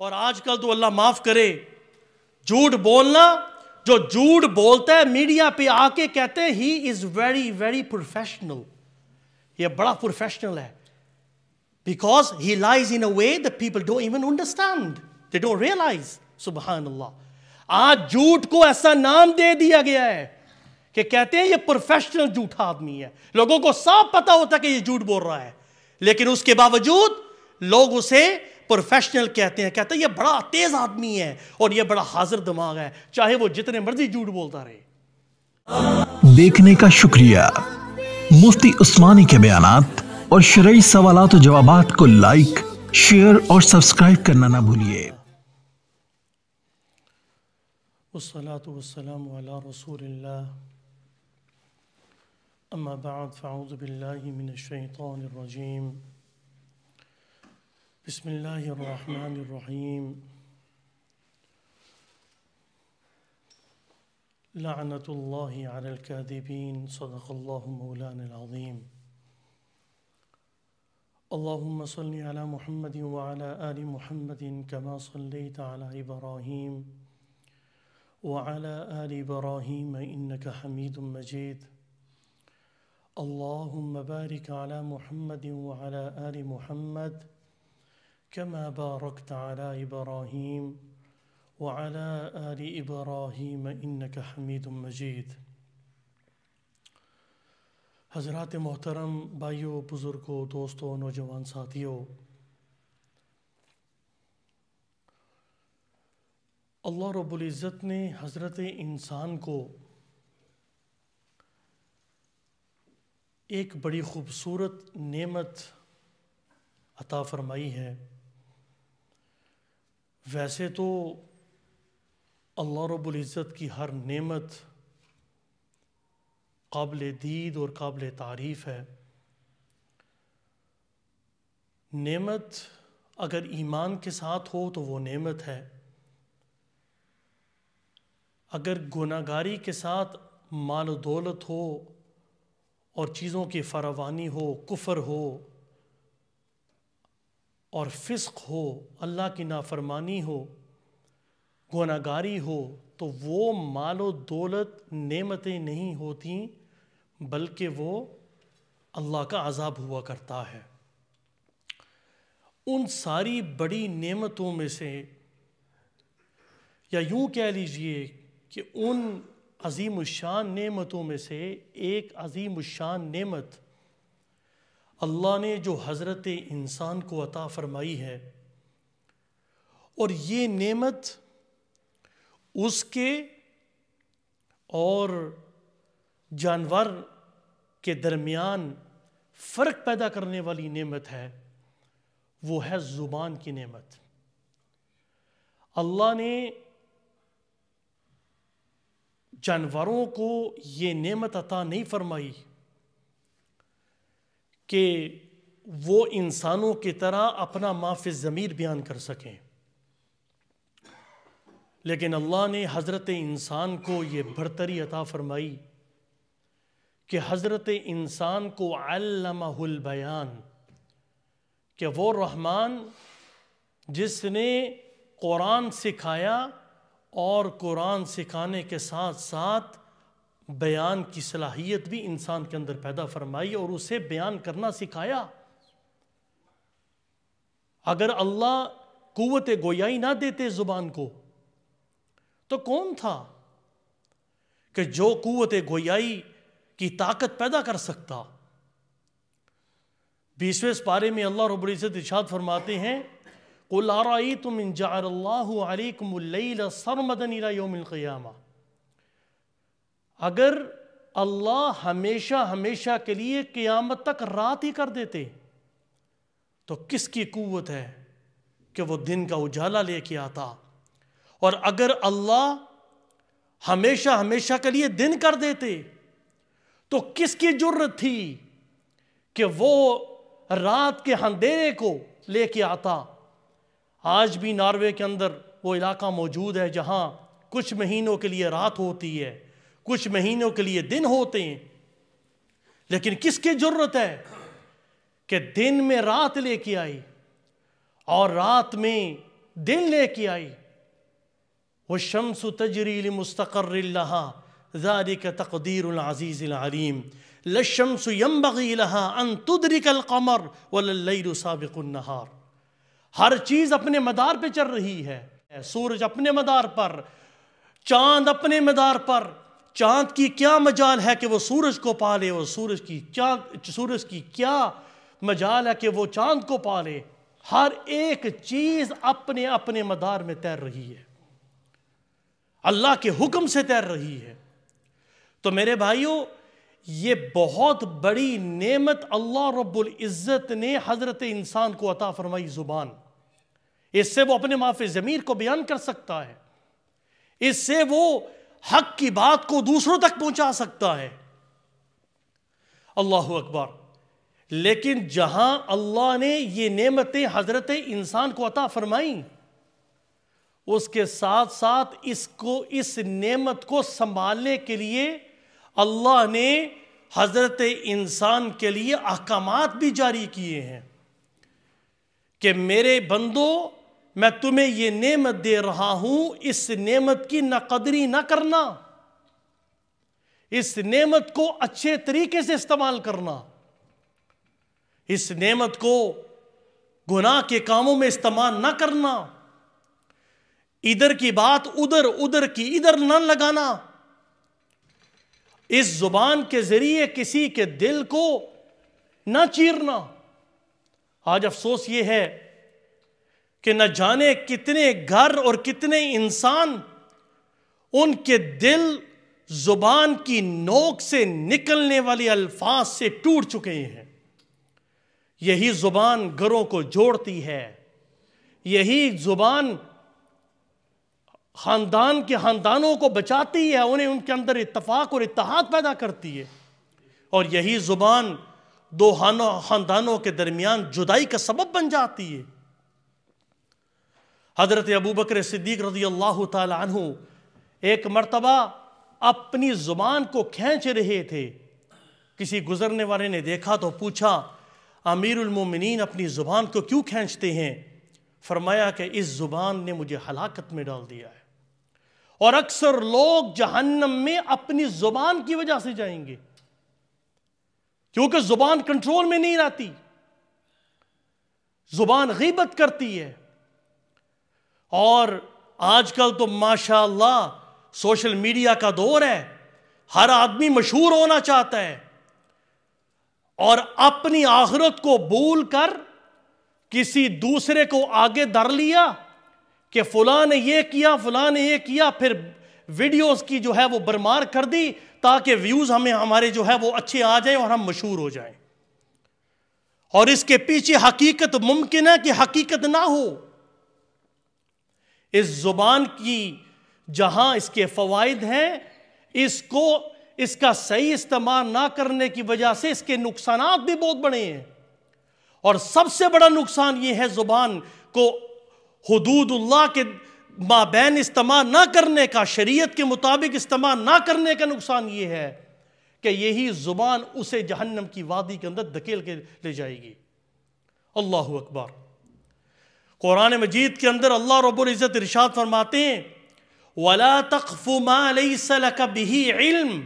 और आजकल तो अल्लाह माफ करे झूठ बोलना जो झूठ बोलता है मीडिया पे आके कहते हैं he is very very professional ये बड़ा प्रोफेशनल है because he lies in a way the people don't even understand they don't realise सुबहान अल्लाह आज झूठ को ऐसा नाम दे दिया गया है कि कहते हैं ये प्रोफेशनल झूठा आदमी है लोगों को साफ पता होता है कि ये झूठ बोल रहा है लेकिन उसके बावजूद लोग उसे प्रोफेशनल कहते हैं कहते हैं ये बड़ा तेज आदमी है और ये बड़ा हाजिर दिमाग है चाहे वो जितने मर्जी झूठ बोलता रहे देखने का शुक्रिया मुफ्ती उस्मानी के बयान और शरय सवाल जवाब को लाइक शेयर और सब्सक्राइब करना ना भूलिए रसूल بسم الله الرحمن الرحيم لعنة الله على الكاذبين صدق الله مولانا العظيم اللهم صل على محمد وعلى آل محمد كما صليت على إبراهيم وعلى آل إبراهيم إنك حميد مجيد اللهم بارك على محمد وعلى آل محمد كما باركت على إبراهيم وعلى آل إبراهيم إنك حميد مجيد हजरात मोहतरम भाइयों बुज़ुर्गों दोस्तों नौजवान साथियों अल्लाह रब्ज़त ने हज़रत इंसान को एक बड़ी ख़ूबसूरत नेमत अता फरमाई है वैसे तो अल्लाह इज़्ज़त की हर नेमत काबिल दीद और काबिल तारीफ़ है नेमत अगर ईमान के साथ हो तो वो नेमत है अगर गुनागारी के साथ माल दौलत हो और चीज़ों की फरावानी हो कुफर हो और फिस्क हो अल्लाह की नाफरमानी हो गुनागारी हो तो वो मालो दौलत नेमतें नहीं होती बल्कि वो अल्लाह का अजाब हुआ करता है उन सारी बड़ी नेमतों में से या यूँ कह लीजिए कि उन अजीम शान नेमतों में से एक अजीम शान नेमत अल्लाह ने जो हज़रत इंसान को अता फ़रमाई है और ये नेमत उसके और जानवर के दरमियान फ़र्क पैदा करने वाली नेमत है वो है ज़ुबान की नेमत अल्लाह ने जानवरों को ये नेमत अता नहीं फरमाई कि वो इंसानों की तरह अपना माफ़ ज़मीर बयान कर सकें लेकिन अल्लाह ने हज़रत इंसान को ये बढ़तरी अता फरमाई कि हज़रत इंसान को अल्लाहुल बयान कि वो रहमान जिसने कुरान सिखाया और कुरान सिखाने के साथ साथ बयान की सलाहियत भी इंसान के अंदर पैदा फरमाई और उसे बयान करना सिखाया अगर अल्लाह कुत गोयाई ना देते ज़ुबान को तो कौन था कि जो कुत गोयाई की ताकत पैदा कर सकता बीसवें पारे में अल्लाह रबुल्ज़त इशाद फरमाते हैं कुल आरई तुम इंजार सरमदन इला योमिल क़यामा अगर अल्लाह हमेशा हमेशा के लिए क़यामत तक रात ही कर देते तो किसकी क़वत है कि वो दिन का उजाला लेके आता और अगर अल्लाह हमेशा हमेशा के लिए दिन कर देते तो किसकी जुर्रत थी कि वो रात के अंधेरे को लेके आता आज भी नॉर्वे के अंदर वो इलाका मौजूद है जहाँ कुछ महीनों के लिए रात होती है कुछ महीनों के लिए दिन होते हैं लेकिन किसकी जरूरत है कि दिन में रात लेके आई और रात में दिन लेके आई वो शम्स तजरील मुस्तकर तकदीर अज़ीज़ीम लशम यम्बगी लहा अन कमर वल्लर साबिकुन्नहार हर चीज़ अपने मदार पर चल रही है सूरज अपने मदार पर चांद अपने मदार पर चांद की क्या मजाल है कि वो सूरज को पाले और सूरज की क्या सूरज की क्या मजाल है कि वो चांद को पाले हर एक चीज़ अपने अपने मदार में तैर रही है अल्लाह के हुक्म से तैर रही है तो मेरे भाइयों ये बहुत बड़ी नेमत अल्लाह रब्बुल इज़्ज़त ने हज़रत इंसान को अता फरमाई ज़ुबान इससे वो अपने माफ़ ज़मीर को बयान कर सकता है इससे वो हक की बात को दूसरों तक पहुंचा सकता है अल्लाह अकबर लेकिन जहां अल्लाह ने ये नेमतें हजरत इंसान को अता फरमाई उसके साथ साथ इसको इस नेमत को संभालने के लिए अल्लाह ने हजरत इंसान के लिए अहकाम भी जारी किए हैं कि मेरे बंदो मैं तुम्हें ये नेमत दे रहा हूं इस नेमत की नकदरी ना करना इस नेमत को अच्छे तरीके से इस्तेमाल करना इस नेमत को गुनाह के कामों में इस्तेमाल ना करना इधर की बात उधर उधर की इधर ना लगाना इस जुबान के जरिए किसी के दिल को ना चीरना आज अफसोस ये है कि न जाने कितने घर और कितने इंसान उनके दिल जुबान की नोक से निकलने वाले अल्फाज से टूट चुके हैं यही जुबान घरों को जोड़ती है यही जुबान खानदान के खानदानों को बचाती है उन्हें उनके अंदर इतफाक और इतहाद पैदा करती है और यही जुबान दो खानदानों के दरमियान जुदाई का सबब बन जाती है हज़रत अबू बकर सिद्दीक रजी अल्लाह तु एक मरतबा अपनी ज़ुबान को खींच रहे थे किसी गुज़रने वाले ने देखा तो पूछा अमीरमिन अपनी ज़ुबान को क्यों खींचते हैं फरमाया कि इस ज़ुबान ने मुझे हलाकत में डाल दिया है और अक्सर लोग जहन्नम में अपनी ज़ुबान की वजह से जाएंगे क्योंकि ज़ुबान कंट्रोल में नहीं रहती ज़ुबान गीबत करती है और आजकल तो माशाल्लाह सोशल मीडिया का दौर है हर आदमी मशहूर होना चाहता है और अपनी आखरत को भूल कर किसी दूसरे को आगे धर लिया कि फला ने यह किया फला ने यह किया फिर वीडियोस की जो है वो बरमार कर दी ताकि व्यूज़ हमें हमारे जो है वो अच्छे आ जाए और हम मशहूर हो जाएं और इसके पीछे हकीकत मुमकिन है कि हकीकत ना हो इस ज़ुबान की जहां इसके फ़वाद हैं इसको इसका सही इस्तेमाल ना करने की वजह से इसके नुकसान भी बहुत बड़े हैं और सबसे बड़ा नुकसान ये है ज़ुबान को हदूदुल्लाह के माबेन इस्तेमाल ना करने का शरीयत के मुताबिक इस्तेमाल ना करने का नुकसान ये है कि यही ज़ुबान उसे जहन्नम की वादी के अंदर धकेल के ले जाएगी अल्लाह अकबर कुरान मजीद के अंदर अल्लाह रब्बुल इज़्ज़त इरशाद फरमाते हैं वला तकफुमा बिही इल्म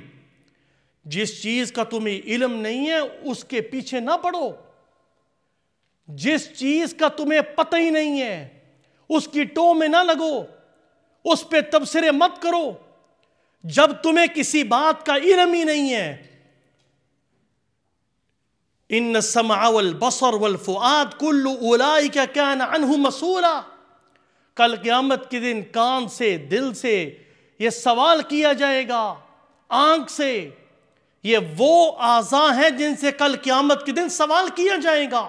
जिस चीज़ का तुम्हें इल्म नहीं है उसके पीछे ना पड़ो जिस चीज़ का तुम्हें पता ही नहीं है उसकी टो में ना लगो उस पर तबसरे मत करो जब तुम्हें किसी बात का इलम ही नहीं है इन समावल बसर वल फ़ुआद कुल्लु उलाई का कान अनहु मसूला कल क़्यामत के दिन कान से दिल से ये सवाल किया जाएगा आंख से ये वो आज़ा हैं जिनसे कल क़्यामत के दिन सवाल किया जाएगा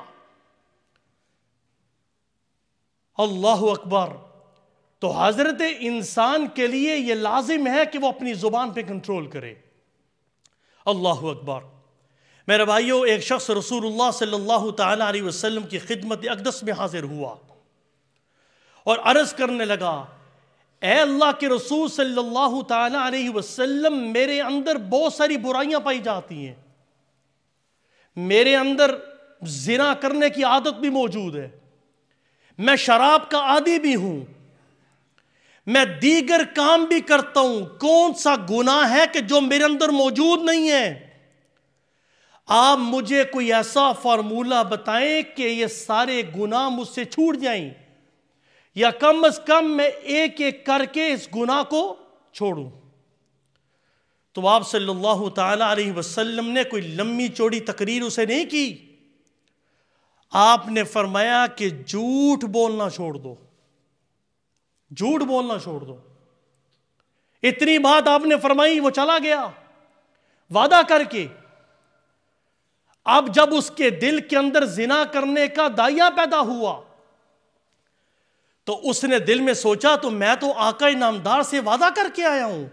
अल्लाह अकबर तो हज़रत इंसान के लिए ये लाजिम है कि वो अपनी ज़ुबान पे कंट्रोल करे अल्लाह अकबर मेरे भाइयों एक शख्स रसूलुल्लाह सल्लल्लाहु अलैहि वसल्लम की खिदमत अकदस में हाजिर हुआ और अर्ज़ करने लगा ए अल्लाह के रसूल सल्लल्लाहु अलैहि वसल्लम मेरे अंदर बहुत सारी बुराइयां पाई जाती हैं मेरे अंदर जिना करने की आदत भी मौजूद है मैं शराब का आदि भी हूं मैं दीगर काम भी करता हूं कौन सा गुना है कि जो मेरे अंदर मौजूद नहीं है आप मुझे कोई ऐसा फार्मूला बताएं कि ये सारे गुनाह मुझसे छूट जाएं या कम अज कम मैं एक एक करके इस गुनाह को छोड़ूं तो आप सल्लल्लाहु अलैहि वसल्लम ने कोई लंबी चौड़ी तकरीर उसे नहीं की आपने फरमाया कि झूठ बोलना छोड़ दो झूठ बोलना छोड़ दो इतनी बात आपने फरमाई वो चला गया वादा करके अब जब उसके दिल के अंदर जिना करने का दाइया पैदा हुआ तो उसने दिल में सोचा तो मैं तो आका इनामदार से वादा करके आया हूं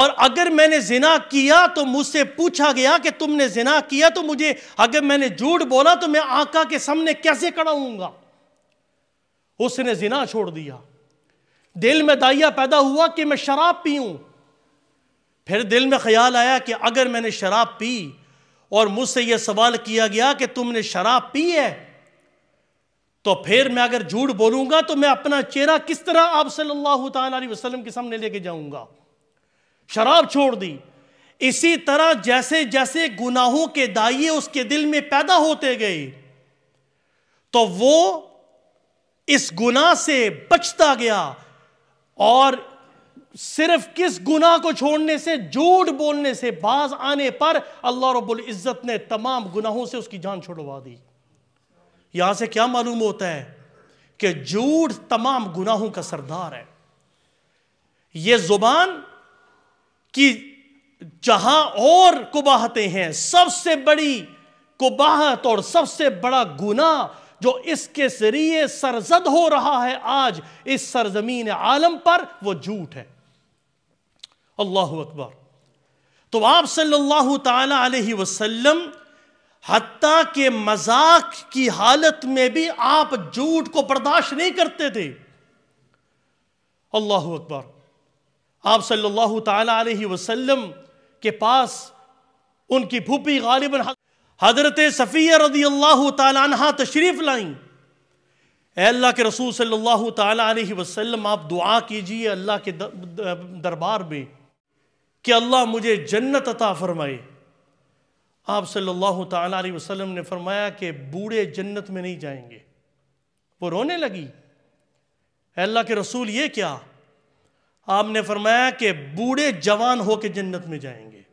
और अगर मैंने जिना किया तो मुझसे पूछा गया कि तुमने जिना किया तो मुझे अगर मैंने झूठ बोला तो मैं आका के सामने कैसे खड़ा हूंगा उसने जिना छोड़ दिया दिल में दाइया पैदा हुआ कि मैं शराब पीऊं फिर दिल में ख्याल आया कि अगर मैंने शराब पी और मुझसे यह सवाल किया गया कि तुमने शराब पी है तो फिर मैं अगर झूठ बोलूंगा तो मैं अपना चेहरा किस तरह आप सल्लल्लाहु अलैहि वसल्लम के सामने लेके जाऊंगा शराब छोड़ दी इसी तरह जैसे जैसे गुनाहों के दाइये उसके दिल में पैदा होते गए तो वो इस गुनाह से बचता गया और सिर्फ किस गुनाह को छोड़ने से झूठ बोलने से बाज आने पर अल्लाह रब्बुल इज़्ज़त ने तमाम गुनाहों से उसकी जान छुड़वा दी यहां से क्या मालूम होता है कि झूठ तमाम गुनाहों का सरदार है यह जुबान की जहां और कुबाहतें हैं सबसे बड़ी कुबाहत और सबसे बड़ा गुनाह जो इसके जरिए सरजद हो रहा है आज इस सरजमीन आलम पर वो झूठ है अल्लाह अकबर तो आप सल्लल्लाहु अलैहि वसल्लम के मजाक की हालत में भी आप झूठ को बर्दाश्त नहीं करते थे अल्लाह अकबर आप सल्लल्लाहु अलैहि वसल्लम के पास उनकी भूपी गालिबन हजरत सफ़िया रदी अल्लाह तहा तशरीफ़ लाई अल्लाह के रसूल सल्लल्लाहु अलैहि वसल्लम आप दुआ कीजिए अल्लाह के दरबार में कि अल्लाह मुझे जन्नत अता फरमाए आप सल्लल्लाहु अलैहि वसल्लम ने फरमाया कि बूढ़े जन्नत में नहीं जाएंगे वो रोने लगी अल्लाह के रसूल ये क्या आपने फरमाया कि बूढ़े जवान होकर जन्नत में जाएंगे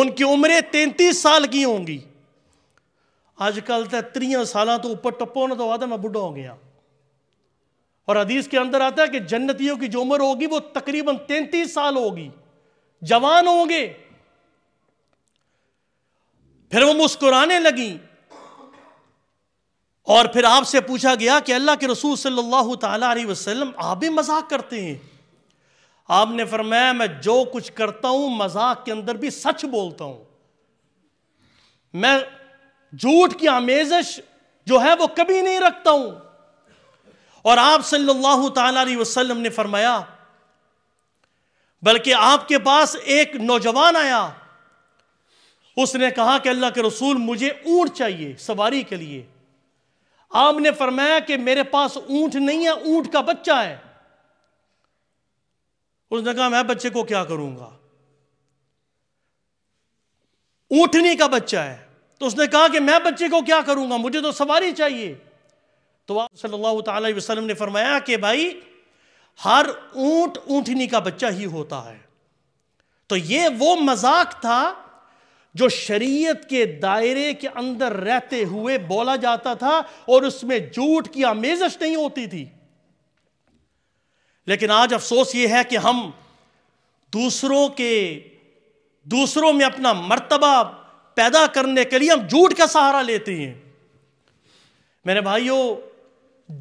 उनकी उम्रें तैंतीस साल की होंगी आजकल तो त्रिया साल तो ऊपर टप्पो ना तो आता मैं बुढ़ा हो गया और हदीस के अंदर आता है कि जन्नतियों की जो उम्र होगी वो तकरीबन तैंतीस साल होगी जवान होंगे फिर वो मुस्कुराने लगी और फिर आपसे पूछा गया कि अल्लाह के रसूल सल्लल्लाहु अलैहि वसल्लम आप भी मजाक करते हैं आपने फरमाया मैं जो कुछ करता हूं मजाक के अंदर भी सच बोलता हूं मैं झूठ की आमेजश जो है वो कभी नहीं रखता हूं और आप सल्लल्लाहु अलैहि वसल्लम ने फरमाया बल्कि आपके पास एक नौजवान आया उसने कहा कि अल्लाह के रसूल मुझे ऊंट चाहिए सवारी के लिए आपने फरमाया कि मेरे पास ऊंट नहीं है ऊंट का बच्चा है उसने कहा मैं बच्चे को क्या करूंगा ऊंटनी का बच्चा है तो उसने कहा कि मैं बच्चे को क्या करूंगा मुझे तो सवारी चाहिए तो आप सल्लल्लाहु अलैहि वसल्लम ने फरमाया कि भाई हर ऊंट ऊंटनी का बच्चा ही होता है तो ये वो मजाक था जो शरीयत के दायरे के अंदर रहते हुए बोला जाता था और उसमें झूठ की आमेजश नहीं होती थी लेकिन आज अफसोस ये है कि हम दूसरों के दूसरों में अपना मर्तबा पैदा करने के लिए हम झूठ का सहारा लेते हैं मेरे भाइयों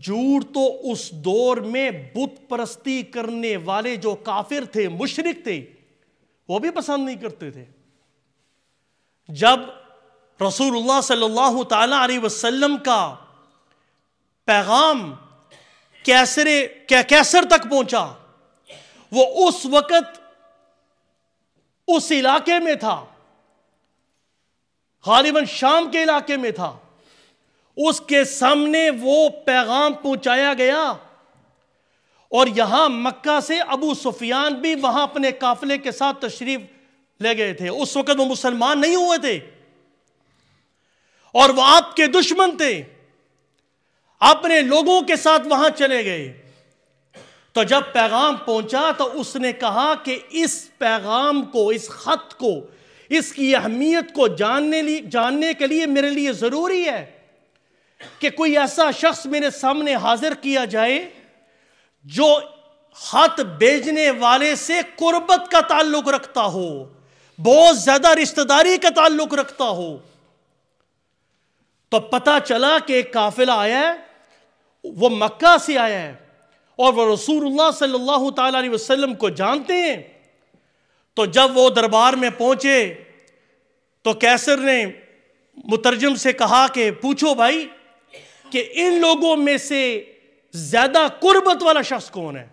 जूर तो उस दौर में बुत परस्ती करने वाले जो काफिर थे मुशरक थे वो भी पसंद नहीं करते थे जब रसूलुल्लाह सल्लल्लाहु अलैहि वसल्लम का पैगाम कैसरे क्या कैसर तक पहुंचा वो उस वक़्त उस इलाके में था गालिबा शाम के इलाके में था उसके सामने वो पैगाम पहुंचाया गया और यहां मक्का से अबू सुफियान भी वहां अपने काफिले के साथ तशरीफ ले गए थे उस वक्त वो मुसलमान नहीं हुए थे और वह आपके दुश्मन थे अपने लोगों के साथ वहां चले गए तो जब पैगाम पहुंचा तो उसने कहा कि इस पैगाम को इस खत को इसकी अहमियत को जानने लिए जानने के लिए मेरे लिए ज़रूरी है कि कोई ऐसा शख्स मेरे सामने हाजिर किया जाए जो खत भेजने वाले से कुर्बत का ताल्लुक रखता हो बहुत ज्यादा रिश्तेदारी का ताल्लुक रखता हो तो पता चला कि एक काफिला आया है वो मक्का से आया है और वह रसूलुल्लाह सल्लल्लाहु अलैहि वसल्लम को जानते हैं तो जब वो दरबार में पहुंचे तो कैसर ने मुतरजम से कहा कि पूछो भाई कि इन लोगों में से ज्यादा कुर्बत वाला शख्स कौन है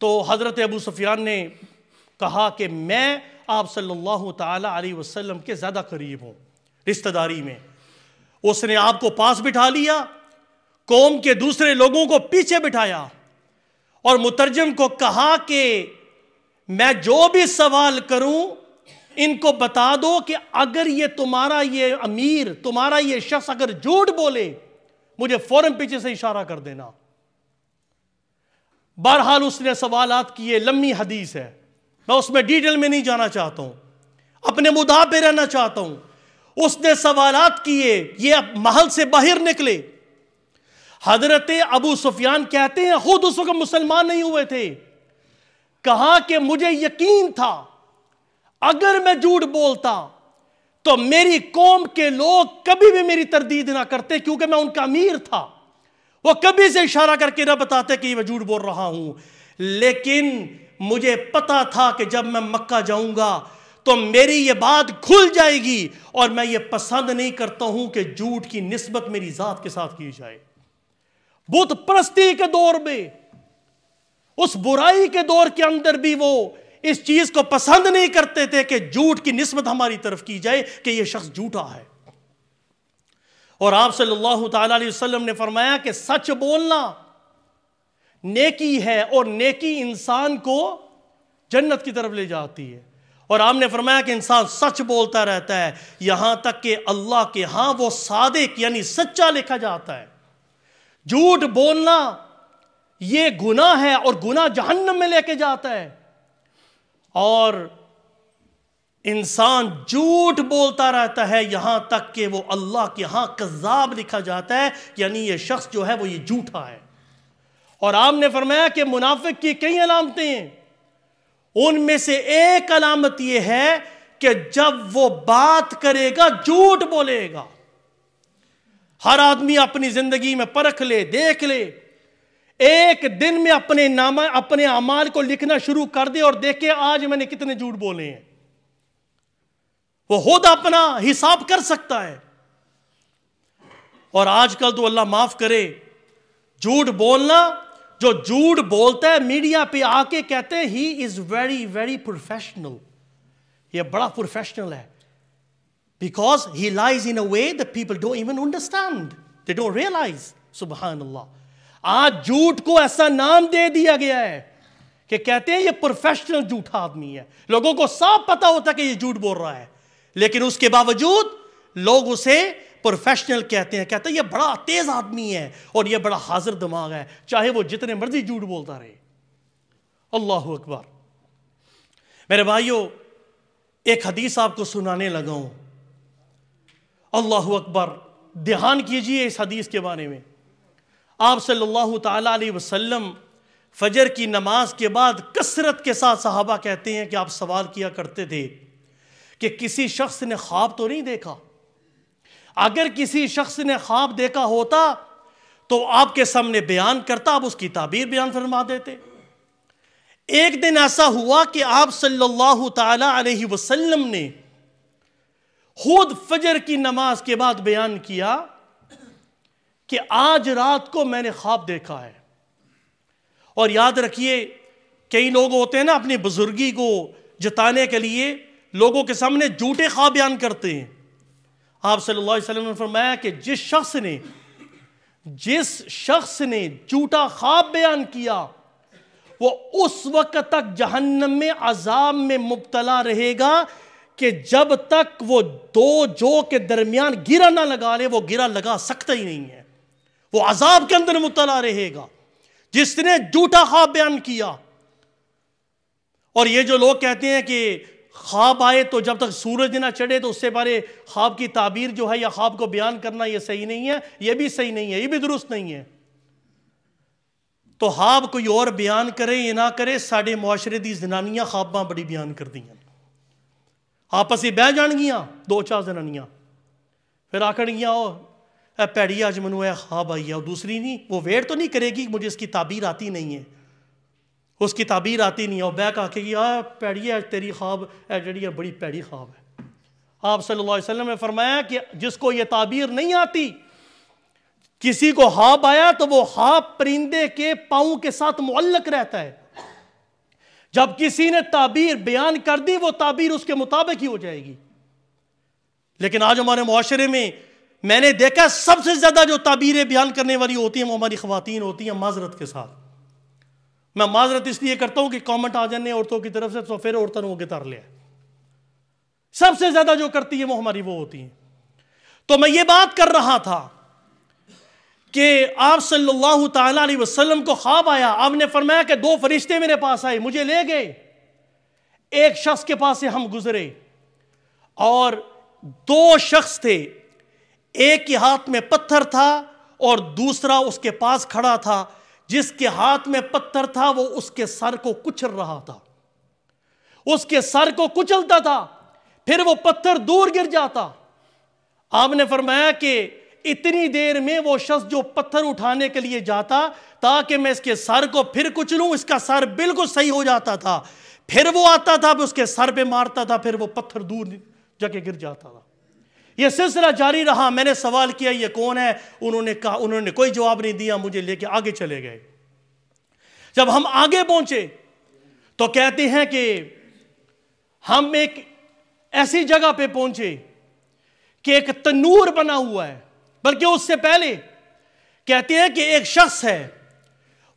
तो हज़रत अबू सुफियान ने कहा कि मैं आप सल्लल्लाहु अलैहि वसल्लम के ज़्यादा करीब हूं रिश्तेदारी में उसने आपको पास बिठा लिया कौम के दूसरे लोगों को पीछे बिठाया और मुतरजम को कहा कि मैं जो भी सवाल करूं इनको बता दो कि अगर ये तुम्हारा ये अमीर तुम्हारा ये शख्स अगर झूठ बोले मुझे फौरन पीछे से इशारा कर देना बहरहाल उसने सवाल किए लंबी हदीस है मैं उसमें डिटेल में नहीं जाना चाहता हूं अपने मुदा पे रहना चाहता हूं उसने सवाल किए ये महल से बाहर निकले हजरत अबू सुफियान कहते हैं खुद उस वक्त मुसलमान नहीं हुए थे कहा कि मुझे यकीन था अगर मैं झूठ बोलता तो मेरी कौम के लोग कभी भी मेरी तरदीद ना करते क्योंकि मैं उनका अमीर था वो कभी से इशारा करके ना बताते कि मैं झूठ बोल रहा हूं लेकिन मुझे पता था कि जब मैं मक्का जाऊंगा तो मेरी ये बात खुल जाएगी और मैं ये पसंद नहीं करता हूं कि झूठ की नस्बत मेरी जात के साथ की जाए बुत प्रस्ती के दौर में उस बुराई के दौर के अंदर भी वो इस चीज को पसंद नहीं करते थे कि झूठ की नस्बत हमारी तरफ की जाए कि यह शख्स झूठा है और आप सल्लल्लाहु अलैहि वसल्लम ने फरमाया कि सच बोलना नेकी है और नेकी इंसान को जन्नत की तरफ ले जाती है और आपने फरमाया कि इंसान सच बोलता रहता है यहां तक कि अल्लाह के हां वो सादिक यानी सच्चा लिखा जाता है झूठ बोलना ये गुना है और गुना जहन्नम में लेके जाता है और इंसान झूठ बोलता रहता है यहां तक कि वो अल्लाह के यहां कजाब लिखा जाता है यानी ये शख्स जो है वो ये झूठा है और आपने फरमाया कि मुनाफिक की कई अलामतें हैं उनमें से एक अलामत यह है कि जब वो बात करेगा झूठ बोलेगा हर आदमी अपनी जिंदगी में परख ले देख ले एक दिन में अपने नामा अपने अमाल को लिखना शुरू कर दे और देखे आज मैंने कितने झूठ बोले हैं वो खुद अपना हिसाब कर सकता है और आजकल तो अल्लाह माफ करे झूठ बोलना जो झूठ बोलता है मीडिया पे आके कहते हैं he is very very professional ये बड़ा प्रोफेशनल है because he lies in a way the people don't even understand they don't realise सुबहान अल्लाह आज झूठ को ऐसा नाम दे दिया गया है कि कहते हैं ये प्रोफेशनल झूठा आदमी है लोगों को साफ पता होता है कि ये झूठ बोल रहा है लेकिन उसके बावजूद लोग उसे प्रोफेशनल कहते हैं कहते हैं ये बड़ा तेज आदमी है और ये बड़ा हाजिर दिमाग है चाहे वो जितने मर्जी झूठ बोलता रहे अल्लाह अकबर मेरे भाइयों एक हदीस आपको सुनाने लगा हूं अल्लाह अकबर ध्यान कीजिए इस हदीस के बारे में आप सल्लल्लाहु अलैहि वसल्लम फजर की नमाज के बाद कसरत के साथ सहाबा कहते हैं कि आप सवाल किया करते थे कि किसी शख्स ने ख्वाब तो नहीं देखा अगर किसी शख्स ने ख्वाब देखा होता तो आपके सामने बयान करता आप उसकी ताबीर बयान फरमा देते एक दिन ऐसा हुआ कि आप सल्लल्लाहु अलैहि वसल्लम ने खुद फजर की नमाज के बाद बयान किया कि आज रात को मैंने ख्वाब देखा है और याद रखिए कई लोग होते हैं ना अपनी बुजुर्गी को जताने के लिए लोगों के सामने झूठे ख्वाब बयान करते हैं आप सल्लल्लाहु अलैहि वसल्लम ने फरमाया कि जिस शख्स ने जिस शख्स ने झूठा ख्वाब बयान किया वो उस वक्त तक जहन्नम में अजाब में मुबतला रहेगा कि जब तक वो दो जो के दरमियान गिरा ना लगा ले वो गिरा लगा सकता ही नहीं है वो अजाब के अंदर मुतला रहेगा जिसने झूठा ख्वाब बयान किया और ये जो लोग कहते हैं कि ख्वाब आए तो जब तक सूरज ना चढ़े तो उससे बारे ख्वाब की ताबीर जो है या ख्वाब को बयान करना ये सही नहीं है ये भी सही नहीं है ये भी दुरुस्त नहीं है तो ख्वाब कोई और बयान करे ये ना करे साढ़े मुआशरे की जनानियां ख्वाबां बड़ी बयान कर दी आपस ही बह जानगियां दो चार जनानियां फिर आखड़ियां भैड़ी आज मनु है हाँ भाई और दूसरी नहीं वो वेट तो नहीं करेगी मुझे इसकी ताबीर आती नहीं है उसकी ताबीर आती नहीं है और बैक आके कि आ भैड़ी है तेरी ख्वाब है बड़ी भैड़ी ख्वाब है आप सल्लल्लाहु अलैहि वसल्लम ने फरमाया कि जिसको ये ताबीर नहीं आती किसी को हाब आया तो वो हाब परिंदे के पाँव के साथ मुअल्लक रहता है जब किसी ने ताबीर बयान कर दी वो ताबीर उसके मुताबिक ही हो जाएगी लेकिन आज हमारे माशरे में मैंने देखा सबसे ज़्यादा जो ताबीरें बयान करने वाली होती हैं वो हमारी खुवान होती हैं माजरत के साथ मैं माजरत इसलिए करता हूं कि कॉमेंट आ जाने औरतों की तरफ से तो फिर औरतों वो गितार लिया सबसे ज़्यादा जो करती है वो हमारी वो होती हैं तो मैं ये बात कर रहा था कि आप सल्लल्लाहु अलैहि वसल्लम को ख्वाब आया आपने फरमाया कि दो फरिश्ते मेरे पास आए मुझे ले गए एक शख्स के पास से हम गुजरे और दो शख्स थे एक के हाथ में पत्थर था और दूसरा उसके पास खड़ा था जिसके हाथ में पत्थर था वो उसके सर को कुचल रहा था उसके सर को कुचलता था फिर वो पत्थर दूर गिर जाता आपने फरमाया कि इतनी देर में वो शख्स जो पत्थर उठाने के लिए जाता ताकि मैं इसके सर को फिर कुचलूं इसका सर बिल्कुल सही हो जाता था फिर वो आता था उसके सर पे मारता था फिर वो पत्थर दूर जाके गिर जाता था यह सिलसिला जारी रहा मैंने सवाल किया यह कौन है उन्होंने कहा उन्होंने कोई जवाब नहीं दिया मुझे लेके आगे चले गए जब हम आगे पहुंचे तो कहते हैं कि हम एक ऐसी जगह पे पहुंचे कि एक तनूर बना हुआ है बल्कि उससे पहले कहते हैं कि एक शख्स है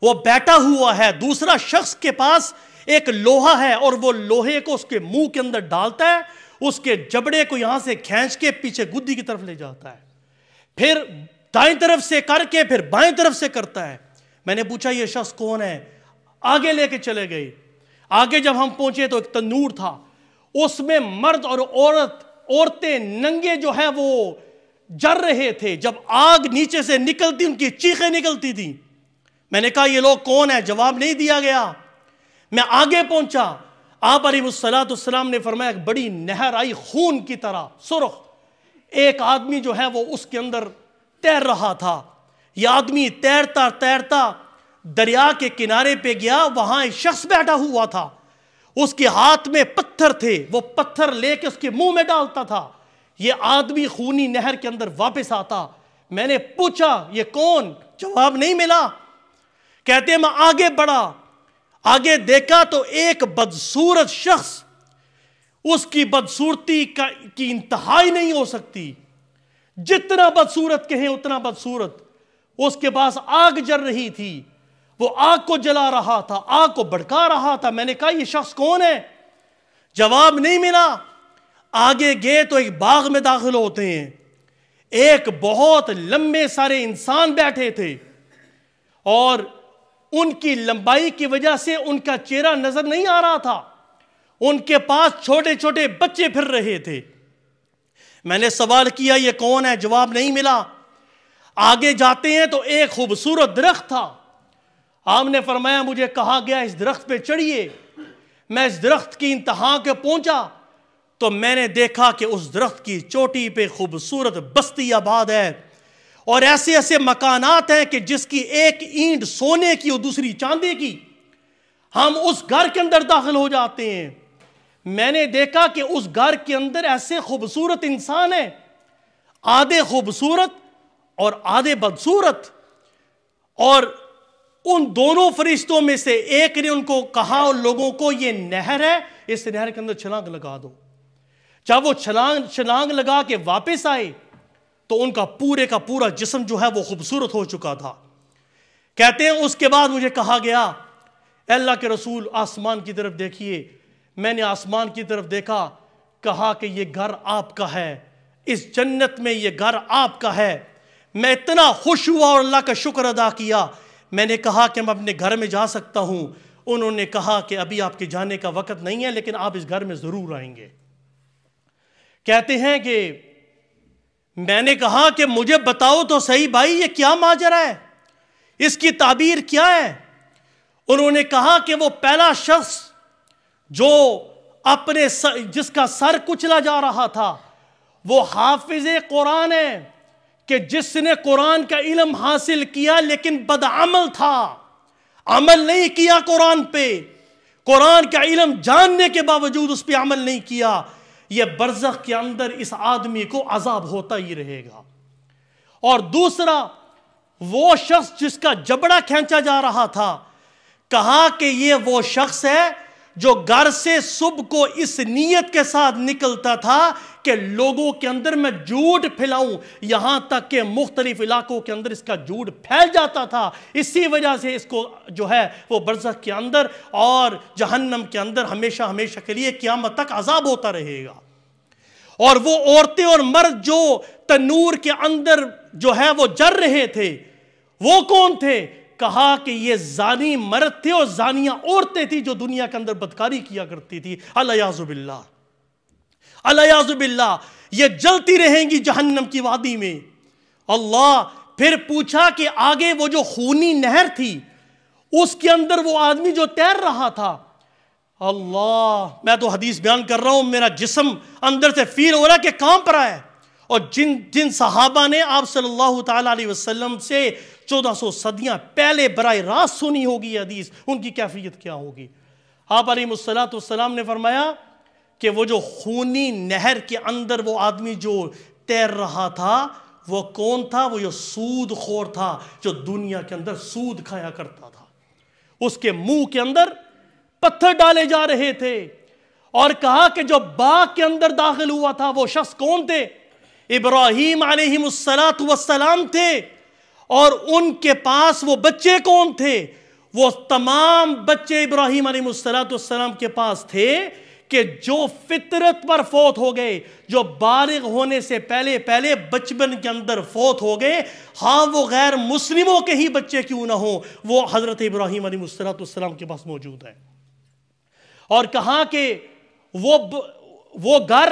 वो बैठा हुआ है दूसरा शख्स के पास एक लोहा है और वो लोहे को उसके मुंह के अंदर डालता है उसके जबड़े को यहां से खींच के पीछे गुद्दी की तरफ ले जाता है फिर दाएं तरफ से करके फिर बाएं तरफ से करता है मैंने पूछा ये शख्स कौन है आगे लेके चले गए आगे जब हम पहुंचे तो एक तंदूर था उसमें मर्द और औरत औरतें नंगे जो है वो जर रहे थे जब आग नीचे से निकलती उनकी चीखें निकलती थी मैंने कहा ये लोग कौन है जवाब नहीं दिया गया मैं आगे पहुंचा आप सलाम ने फरमाया बड़ी नहर आई खून की तरह सुरख एक आदमी जो है वो उसके अंदर तैर रहा था यह आदमी तैरता तैरता दरिया के किनारे पे गया वहां एक शख्स बैठा हुआ था उसके हाथ में पत्थर थे वो पत्थर लेके उसके मुंह में डालता था ये आदमी खूनी नहर के अंदर वापस आता मैंने पूछा ये कौन जवाब नहीं मिला कहते मैं आगे बढ़ा आगे देखा तो एक बदसूरत शख्स उसकी बदसूरती का की इंतहा नहीं हो सकती जितना बदसूरत कहें उतना बदसूरत उसके पास आग जल रही थी वो आग को जला रहा था आग को भड़का रहा था मैंने कहा ये शख्स कौन है जवाब नहीं मिला आगे गए तो एक बाग में दाखिल होते हैं एक बहुत लंबे सारे इंसान बैठे थे और उनकी लंबाई की वजह से उनका चेहरा नजर नहीं आ रहा था उनके पास छोटे छोटे बच्चे फिर रहे थे मैंने सवाल किया ये कौन है जवाब नहीं मिला आगे जाते हैं तो एक खूबसूरत दरख्त था आपने फरमाया मुझे कहा गया इस दरख्त पे चढ़िए मैं इस दरख्त की इंतहा के पहुंचा तो मैंने देखा कि उस दरख्त की चोटी पे खूबसूरत बस्ती आबाद है और ऐसे ऐसे मकानात हैं कि जिसकी एक ईंट सोने की और दूसरी चांदी की हम उस घर के अंदर दाखिल हो जाते हैं मैंने देखा कि उस घर के अंदर ऐसे खूबसूरत इंसान हैं आधे खूबसूरत और आधे बदसूरत और उन दोनों फरिश्तों में से एक ने उनको कहा और लोगों को ये नहर है इस नहर के अंदर छलांग लगा दो जब वो छलांग छलांग लगा के वापस आए तो उनका पूरे का पूरा जिसम जो है वो खूबसूरत हो चुका था कहते हैं उसके बाद मुझे कहा गया अल्लाह के रसूल आसमान की तरफ देखिए मैंने आसमान की तरफ देखा कहा कि ये घर आपका है इस जन्नत में ये घर आपका है मैं इतना खुश हुआ और अल्लाह का शुक्र अदा किया मैंने कहा कि मैं अपने घर में जा सकता हूँ उन्होंने कहा कि अभी आपके जाने का वक्त नहीं है लेकिन आप इस घर में ज़रूर आएंगे कहते हैं कि मैंने कहा कि मुझे बताओ तो सही भाई ये क्या माजरा है इसकी ताबीर क्या है उन्होंने कहा कि वो पहला शख्स जो अपने सर, जिसका सर कुचला जा रहा था वो हाफिज कुरान है कि जिसने कुरान का इलम हासिल किया लेकिन बदअमल था अमल नहीं किया कुरान पे कुरान का इलम जानने के बावजूद उस पर अमल नहीं किया यह बरजक के अंदर इस आदमी को अजाब होता ही रहेगा और दूसरा वो शख्स जिसका जबड़ा खींचा जा रहा था कहा कि ये वो शख्स है जो घर से सुबह को इस नीयत के साथ निकलता था कि लोगों के अंदर मैं झूठ फैलाऊं यहां तक के मुख्तलिफ इलाकों के अंदर इसका झूठ फैल जाता था इसी वजह से इसको जो है वो बरसक के अंदर और जहन्नम के अंदर हमेशा हमेशा के लिए क्यामत तक अजाब होता रहेगा और वो औरतें और मर्द जो तनूर के अंदर जो है वो जर रहे थे वो कौन थे कहा कि ये जानी मर्द थे और जानियां औरतें थी जो दुनिया के अंदर बदकारी किया करती थी अलयाजुबिल्ला अलयाजुबिल्ला ये जलती रहेंगी जहन्नम की वादी में अल्लाह फिर पूछा कि आगे वो जो खूनी नहर थी उसके अंदर वो आदमी जो तैर रहा था अल्लाह मैं तो हदीस बयान कर रहा हूं मेरा जिसम अंदर से फील हो रहा है कि काम पर आया और जिन जिन सहाबा ने आप सल्लल्लाहु अलैहि वसल्लम से 1400 सदियां पहले बर रास्त सुनी होगी हदीस उनकी कैफियत क्या होगी आप अलीसलाम ने फरमाया कि वो जो खूनी नहर के अंदर वो आदमी जो तैर रहा था वो कौन था वो जो सूद खोर था जो दुनिया के अंदर सूद खाया करता था उसके मुंह के अंदर पत्थर डाले जा रहे थे और कहा कि जो बाग के अंदर दाखिल हुआ था वो शख्स कौन थे इब्राहिम आलत थे और उनके पास वो बच्चे कौन थे वो तमाम बच्चे इब्राहिम आलतम के पास थे कि जो फितरत पर फौत हो गए जो बालिग होने से पहले पहले बचपन के अंदर फौत हो गए हाँ वो गैर मुस्लिमों के ही बच्चे क्यों ना हो वो हज़रत इब्राहिम आलतम के पास मौजूद है और कहा कि वो वो घर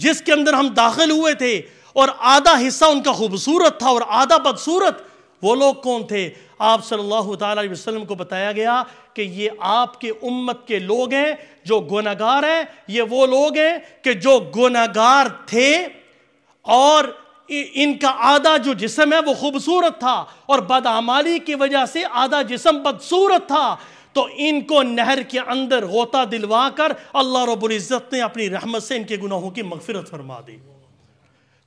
जिसके अंदर हम दाखिल हुए थे और आधा हिस्सा उनका खूबसूरत था और आधा बदसूरत वो लोग कौन थे आप सल्लल्लाहु अलैहि वसल्लम को बताया गया कि ये आपके उम्मत के लोग हैं जो गुनागार हैं ये वो लोग हैं कि जो गुनागार थे और इनका आधा जो जिसम है वो खूबसूरत था और बदामाली की वजह से आधा जिसम बदसूरत था तो इनको नहर के अंदर गोता दिलवा कर अल्लाह रबुल्ज़त ने अपनी रहमत से इनके गुनाहों की मगफिरत फरमा दी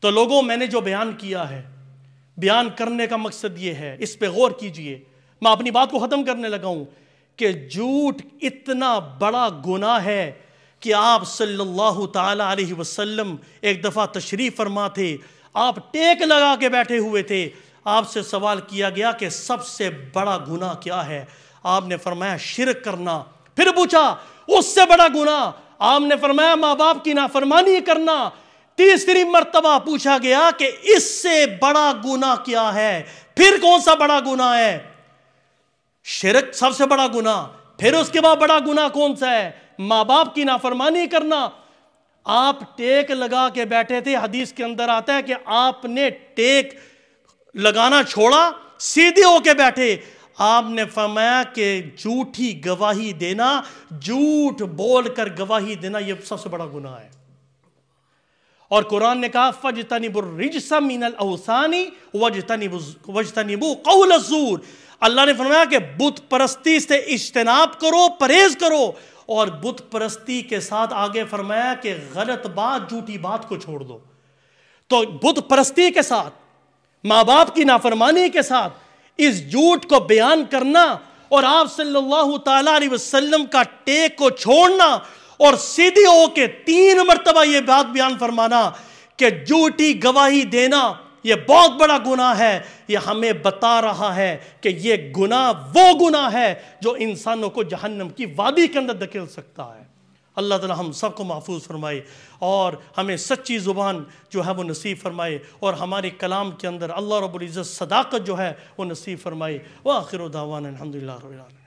तो लोगों मैंने जो बयान किया है बयान करने का मकसद ये है इस पर गौर कीजिए मैं अपनी बात को ख़त्म करने लगा हूँ कि झूठ इतना बड़ा गुना है कि आप सल्लल्लाहु ताला अलैहि वसल्लम एक दफ़ा तशरीफ़ फरमा थे आप टेक लगा के बैठे हुए थे आपसे सवाल किया गया कि सबसे बड़ा गुना क्या है आपने फरमाया शिरक करना फिर पूछा उससे बड़ा गुना आपने फरमाया माँ बाप की नाफरमानी करना तीसरी मर्तबा पूछा गया कि इससे बड़ा गुना क्या है फिर कौन सा बड़ा गुना है शिरक सबसे बड़ा गुना फिर उसके बाद बड़ा गुना कौन सा है मां बाप की नाफरमानी करना आप टेक लगा के बैठे थे हदीस के अंदर आता है कि आपने टेक लगाना छोड़ा सीधे होके बैठे आपने फरमाया कि झूठी गवाही देना झूठ बोलकर गवाही देना यह सबसे बड़ा गुना है और कुरान ने कहा फज तनिबुरजसानी वज तनिबू कौल जूर अल्लाह ने फरमाया कि बुत परस्ती से इज्तनाब करो परहेज करो और बुत परस्ती के साथ आगे फरमाया कि गलत बात झूठी बात को छोड़ दो तो बुत परस्ती के साथ माँ बाप की नाफरमानी के साथ इस झूठ को बयान करना और आप सल्लल्लाहु अलैहि वसल्लम का टेक को छोड़ना और हो होके तीन मरतबा यह बात बयान फरमाना कि झूठी गवाही देना यह बहुत बड़ा गुना है यह हमें बता रहा है कि यह गुना वो गुना है जो इंसानों को जहन्नम की वादी के अंदर धकेल सकता है अल्लाह ताला हम सबको महफूज फरमाए और हमें सच्ची ज़ुबान जो है वो नसीब फरमाए और हमारे कलाम के अंदर अल्लाह रबुल्ज़त सदाकत जो है वो नसीब फरमाए व आखिर दावान अलहमदिल्ला